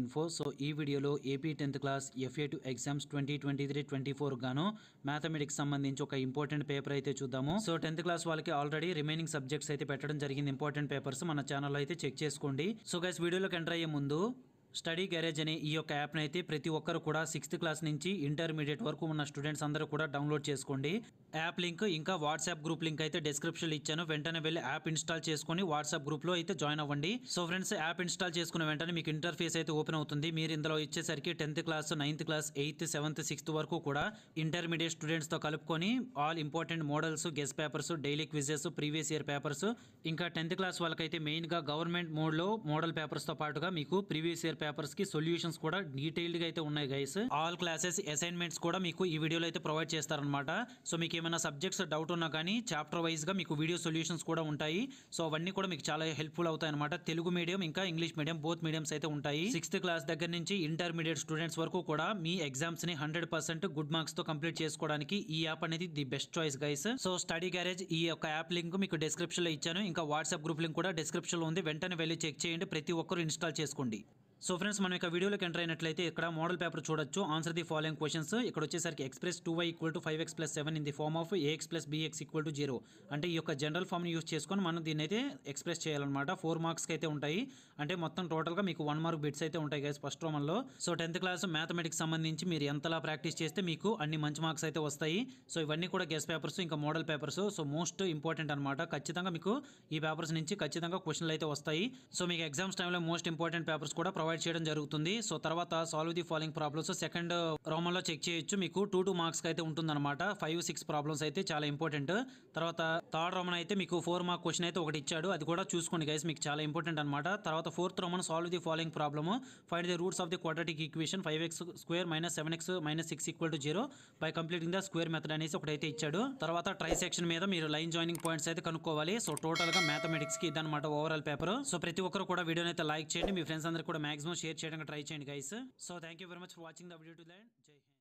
info so ఈ వీడియోలో AP tenth class FA two exams twenty twenty three twenty four గాను mathematics సంబంధించి ఒక ఇంపార్టెంట్ పేపర్ అయితే చూద్దాము సో టెన్త్ క్లాస్ వాళ్ళకి ఆల్రెడీ రిమైనింగ్ సబ్జెక్ట్స్ అయితే పెట్టడం జరిగింది ఇంపార్టెంట్ పేపర్స్ మన ఛానల్లో అయితే చెక్ చేసుకోండి సో గైస్ వీడియోలోకి ఎంటర్ అయ్యే ముందు స్టడీ గ్యారేజ్ అనే ఈ యొక్క యాప్ని అయితే ప్రతి ఒక్కరు కూడా సిక్స్త్ క్లాస్ నుంచి ఇంటర్మీడియట్ వరకు ఉన్న స్టూడెంట్స్ అందరూ కూడా డౌన్లోడ్ చేసుకోండి యాప్ లింక్ ఇంకా వాట్సాప్ గ్రూప్ లింక్ అయితే డిస్క్రిప్షన్ ఇచ్చాను వెంటనే వెళ్ళి యాప్ ఇన్స్టాల్ చేసుకుని వాట్సాప్ గ్రూప్ లో అయితే జాయిన్ అవ్వండి సో ఫ్రెండ్స్ యాప్ ఇన్స్టాల్ చేసుకున్న వెంటనే మీకు ఇంటర్ఫేస్ అయితే ఓపెన్ అవుతుంది మీరు ఇందులో ఇచ్చేసరికి tenth class ninth class eighth seventh sixth వరకు కూడా ఇంటర్మీడియట్ స్టూడెంట్స్ తో కలుపుకొని all important models guess papers daily quizzes previous year papers ఇంకా టెన్త్ క్లాస్ వాళ్ళకైతే మెయిన్ గా గవర్నమెంట్ మోడ్ లో మోడల్ పేపర్స్ తో పాటుగా మీకు ప్రీవియస్ ఇయర్ పేపర్స్ కి సొల్యూషన్స్ కూడా డీటెయిల్డ్ గా అయితే ఉన్నాయి గైస్ ఆల్ క్లాసెస్ అసైన్మెంట్స్ కూడా మీకు ఈ వీడియోలో అయితే ప్రొవైడ్ చేస్తారనమాట సో మీకు ఏమైనా సబ్జెక్ట్స్ డౌట్ ఉన్నా కానీ చాప్టర్ వైజ్గా మీకు వీడియో సొల్యూషన్స్ కూడా ఉంటాయి సో అవన్నీ కూడా మీకు చాలా హెల్ప్ఫుల్ అవుతాయి అనమాట తెలుగు మీడియం ఇంకా ఇంగ్లీష్ మీడియం బోత్ మీడియంస్ అయితే ఉంటాయి సిక్స్త్ క్లాస్ దగ్గర నుంచి ఇంటర్మీడియట్ స్టూడెంట్స్ వరకు కూడా మీ ఎగ్జామ్స్ ని హండ్రెడ్ పర్సెంట్ గుడ్ మార్క్స్ తో కంప్లీట్ చేసుకోవడానికి ఈ యాప్ అనేది the best choice guys so Study Garage ఈ యొక్క యాప్ లింక్ మీకు డిస్క్రిప్షన్ లో ఇచ్చాను ఇంకా వాట్సాప్ గ్రూప్ లింక్ కూడా డిస్క్రిప్షన్ లో ఉంది వెంటనే వెళ్ళి చెక్ చేయండి ప్రతి ఒక్కరు ఇన్స్టాల్ చేసుకోండి సో ఫ్రెండ్స్ మనం ఇక వీడియోలోకి ఎంటర్ అయినట్లయితే ఇక్కడ మోడల్ పేపర్ చూడొచ్చు ఆన్సర్ ది ఫాలోయింగ్ క్వశ్చన్స్ ఇక్కడ వచ్చేసరికి express two y equal to five x plus seven in the form of a x plus b x equal to zero అంటే ఈ యొక్క జనరల్ ఫామ్ని యూస్ చేసుకొని మనం దీన్ని అయితే ఎక్స్ప్రెస్ చేయాలన్నమాట ఫోర్ మార్క్స్ అయితే ఉంటాయి అంటే మొత్తం టోటల్గా మీకు వన్ మార్క్ బిట్స్ అయితే ఉంటాయి కదా ఫస్ట్ రోమన్లో సో టెన్త్ క్లాస్ మ్యాథమెటిక్స్ సంబంధించి మీరు ఎంతలా ప్రాక్టీస్ చేస్తే మీకు అన్ని మంచి మార్క్స్ అయితే వస్తాయి సో ఇవన్నీ కూడా గెస్ట్ పేపర్స్ ఇంకా model papers so most important అనమాట ఖచ్చితంగా మీకు ఈ పేపర్స్ నుంచి ఖచ్చితంగా క్వశ్చన్లు అయితే వస్తాయి సో మీకు ఎగ్జామ్స్ టైంలో మోస్ట్ ఇంపార్టెంట్ పేపర్స్ కూడా ప్రొవైడ్ ప్రొవైడ్ చేయడం జరుగుతుంది సో తర్వాత solve the following problems second రోమన్లో చెక్ చేయొచ్చు మీకు టూ టూ మార్క్స్ అయితే ఉంటుందన్నమాట ఫైవ్ సిక్స్ ప్రాబ్లమ్స్ అయితే చాలా ఇంపార్టెంట్ తర్వాత థర్డ్ రోమన్ అయితే మీకు ఫోర్ మార్క్ క్వశ్చన్ అయితే ఒకటి ఇచ్చాడు అది కూడా చూసుకోండి గైస్ మీకు చాలా ఇంపార్టెంట్ అనమాట తర్వాత fourth Roman solve the following problem find the roots of the quadratic equation five x square minus seven x minus six equal to zero by completing the square method అనేసి ఒకటైతే ఇచ్చాడు తర్వాత try section మీద మీరు line joining points అయితే కనుక్కోవాలి so టోటల్గా మ్యాథమెటిక్స్కి ఇదనమాట ఓవరాల్ పేపర్ సో ప్రతి ఒక్కరు కూడా వీడియోని అయితే లైక్ చేయండి మీ ఫ్రెండ్స్ అందరూ కూడా మ్యాక్స్ మాక్సిమం షేర్ చేయడానికి ట్రై చేయండి guys so thank you very much for watching ద టు ల్యాండ్ జై